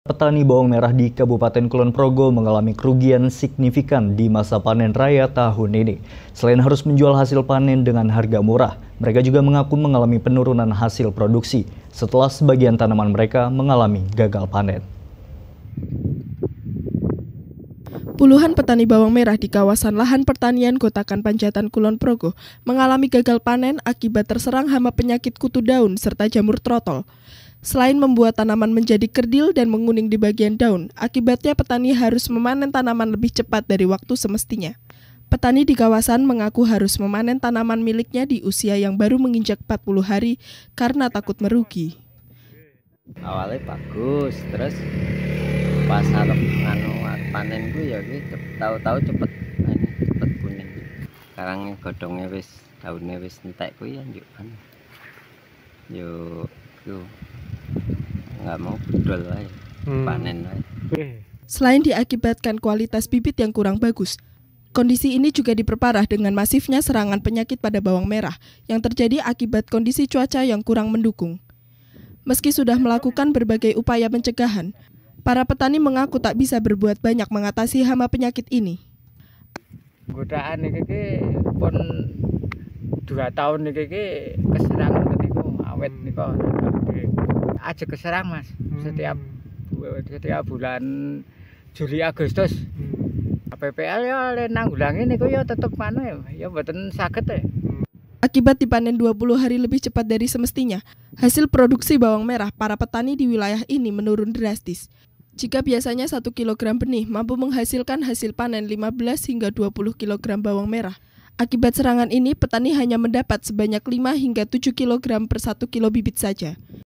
Petani bawang merah di Kabupaten Kulon Progo mengalami kerugian signifikan di masa panen raya tahun ini. Selain harus menjual hasil panen dengan harga murah, mereka juga mengaku mengalami penurunan hasil produksi setelah sebagian tanaman mereka mengalami gagal panen. Puluhan petani bawang merah di kawasan lahan pertanian kota Panjatan Kulon Progo mengalami gagal panen akibat terserang hama penyakit kutu daun serta jamur trotol. Selain membuat tanaman menjadi kerdil dan menguning di bagian daun, akibatnya petani harus memanen tanaman lebih cepat dari waktu semestinya. Petani di kawasan mengaku harus memanen tanaman miliknya di usia yang baru menginjak 40 hari karena takut merugi. Awalnya bagus, terus pas harap anu, panen gue ya tahu-tahu cepet cepet kuning. Sekarang godongnya wis daunnya wis entek gue ya yuk Yuk, yuk mau hmm. panen aja. Selain diakibatkan kualitas bibit yang kurang bagus, kondisi ini juga diperparah dengan masifnya serangan penyakit pada bawang merah yang terjadi akibat kondisi cuaca yang kurang mendukung. Meski sudah melakukan berbagai upaya pencegahan, para petani mengaku tak bisa berbuat banyak mengatasi hama penyakit ini. Godaan ini pun dua tahun ini keserangan ketika awet nih kok aja keserang mas hmm. setiap setiap bulan Juli Agustus hmm. PPL ya ini kok ya tetap mana ya ya mboten sakit ya e. Akibat dipanen 20 hari lebih cepat dari semestinya, hasil produksi bawang merah para petani di wilayah ini menurun drastis. Jika biasanya 1 kg benih mampu menghasilkan hasil panen 15 hingga 20 kg bawang merah, Akibat serangan ini, petani hanya mendapat sebanyak 5 hingga 7 kg per 1 kilo bibit saja.